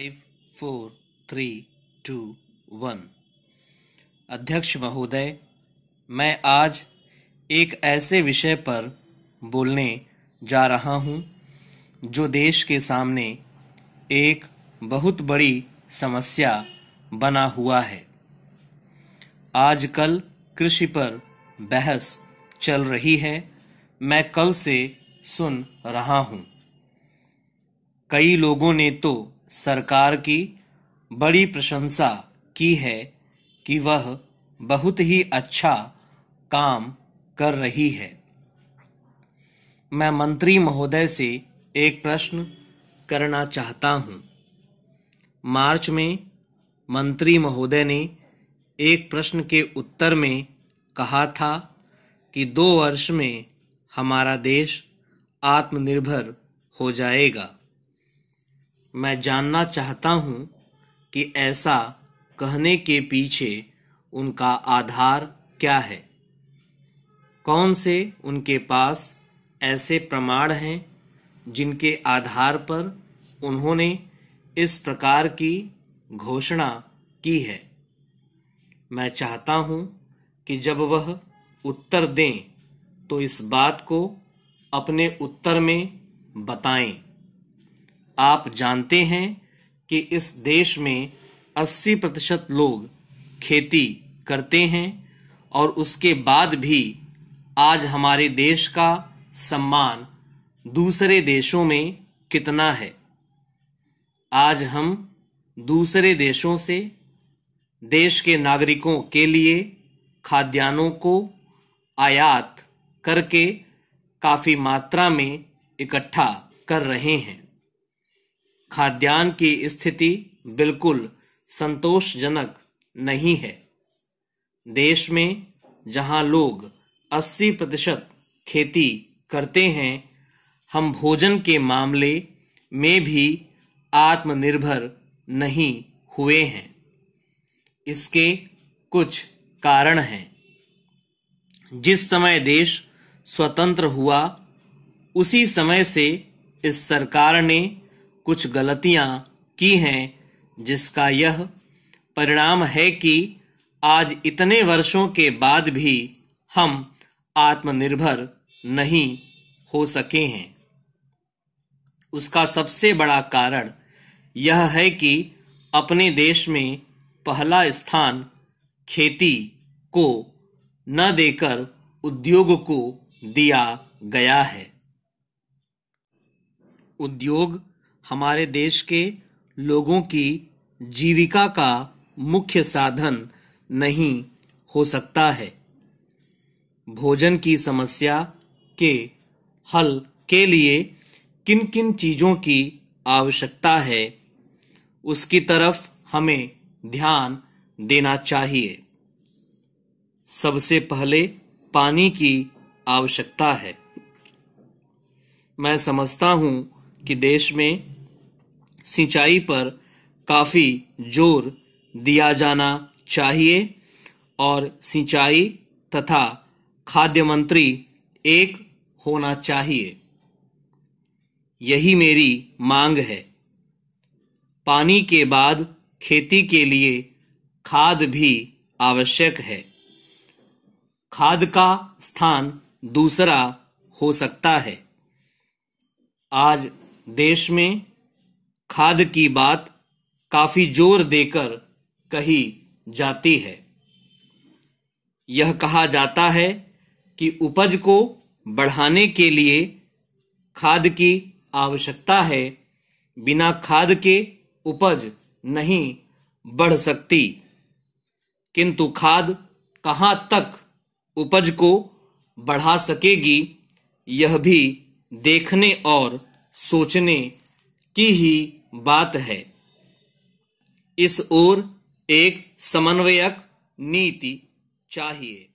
five four three two one अध्यक्ष महोदय मैं आज एक ऐसे विषय पर बोलने जा रहा हूँ जो देश के सामने एक बहुत बड़ी समस्या बना हुआ है आजकल कृषि पर बहस चल रही है मैं कल से सुन रहा हूँ कई लोगों ने तो सरकार की बड़ी प्रशंसा की है कि वह बहुत ही अच्छा काम कर रही है मैं मंत्री महोदय से एक प्रश्न करना चाहता हूं मार्च में मंत्री महोदय ने एक प्रश्न के उत्तर में कहा था कि दो वर्ष में हमारा देश आत्मनिर्भर हो जाएगा मैं जानना चाहता हूँ कि ऐसा कहने के पीछे उनका आधार क्या है कौन से उनके पास ऐसे प्रमाण हैं जिनके आधार पर उन्होंने इस प्रकार की घोषणा की है मैं चाहता हूं कि जब वह उत्तर दें तो इस बात को अपने उत्तर में बताएं आप जानते हैं कि इस देश में 80 प्रतिशत लोग खेती करते हैं और उसके बाद भी आज हमारे देश का सम्मान दूसरे देशों में कितना है आज हम दूसरे देशों से देश के नागरिकों के लिए खाद्यान्नों को आयात करके काफ़ी मात्रा में इकट्ठा कर रहे हैं खाद्यान्न की स्थिति बिल्कुल संतोषजनक नहीं है देश में जहां लोग 80 प्रतिशत खेती करते हैं हम भोजन के मामले में भी आत्मनिर्भर नहीं हुए हैं इसके कुछ कारण हैं जिस समय देश स्वतंत्र हुआ उसी समय से इस सरकार ने कुछ गलतियां की हैं जिसका यह परिणाम है कि आज इतने वर्षों के बाद भी हम आत्मनिर्भर नहीं हो सके हैं उसका सबसे बड़ा कारण यह है कि अपने देश में पहला स्थान खेती को न देकर उद्योग को दिया गया है उद्योग हमारे देश के लोगों की जीविका का मुख्य साधन नहीं हो सकता है भोजन की समस्या के हल के लिए किन किन चीज़ों की आवश्यकता है उसकी तरफ हमें ध्यान देना चाहिए सबसे पहले पानी की आवश्यकता है मैं समझता हूं कि देश में सिंचाई पर काफ़ी जोर दिया जाना चाहिए और सिंचाई तथा खाद्य मंत्री एक होना चाहिए यही मेरी मांग है पानी के बाद खेती के लिए खाद भी आवश्यक है खाद का स्थान दूसरा हो सकता है आज देश में खाद की बात काफी जोर देकर कही जाती है यह कहा जाता है कि उपज को बढ़ाने के लिए खाद की आवश्यकता है बिना खाद के उपज नहीं बढ़ सकती किंतु खाद कहाँ तक उपज को बढ़ा सकेगी यह भी देखने और सोचने की ही बात है इस ओर एक समन्वयक नीति चाहिए